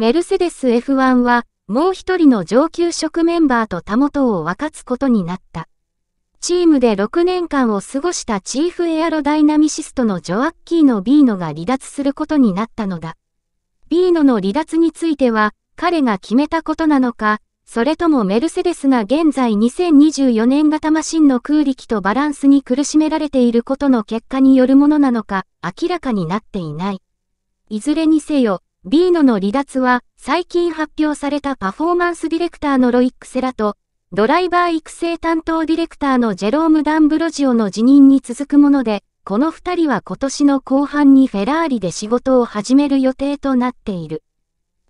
メルセデス F1 は、もう一人の上級職メンバーとたもを分かつことになった。チームで6年間を過ごしたチーフエアロダイナミシストのジョアッキーノ・ビーノが離脱することになったのだ。ビーノの離脱については、彼が決めたことなのか、それともメルセデスが現在2024年型マシンの空力とバランスに苦しめられていることの結果によるものなのか、明らかになっていない。いずれにせよ、ビーノの離脱は、最近発表されたパフォーマンスディレクターのロイック・セラと、ドライバー育成担当ディレクターのジェローム・ダンブロジオの辞任に続くもので、この二人は今年の後半にフェラーリで仕事を始める予定となっている。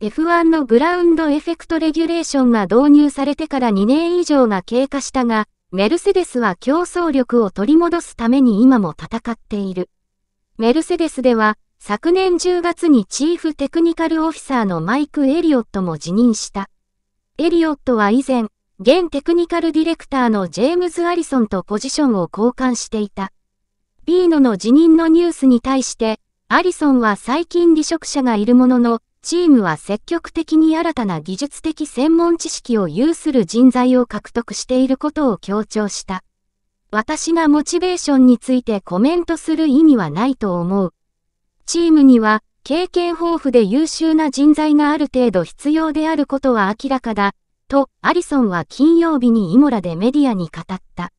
F1 のグラウンドエフェクトレギュレーションが導入されてから2年以上が経過したが、メルセデスは競争力を取り戻すために今も戦っている。メルセデスでは、昨年10月にチーフテクニカルオフィサーのマイク・エリオットも辞任した。エリオットは以前、現テクニカルディレクターのジェームズ・アリソンとポジションを交換していた。ビーノの辞任のニュースに対して、アリソンは最近離職者がいるものの、チームは積極的に新たな技術的専門知識を有する人材を獲得していることを強調した。私がモチベーションについてコメントする意味はないと思う。チームには、経験豊富で優秀な人材がある程度必要であることは明らかだ、と、アリソンは金曜日にイモラでメディアに語った。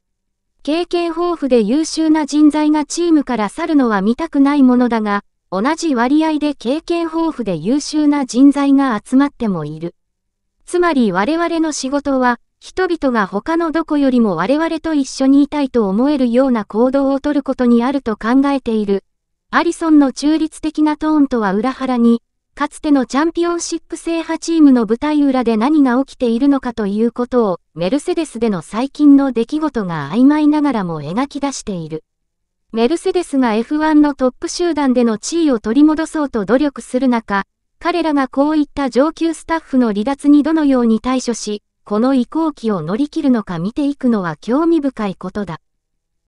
経験豊富で優秀な人材がチームから去るのは見たくないものだが、同じ割合で経験豊富で優秀な人材が集まってもいる。つまり我々の仕事は、人々が他のどこよりも我々と一緒にいたいと思えるような行動をとることにあると考えている。アリソンの中立的なトーンとは裏腹に、かつてのチャンピオンシップ制覇チームの舞台裏で何が起きているのかということを、メルセデスでの最近の出来事が曖昧ながらも描き出している。メルセデスが F1 のトップ集団での地位を取り戻そうと努力する中、彼らがこういった上級スタッフの離脱にどのように対処し、この移行期を乗り切るのか見ていくのは興味深いことだ。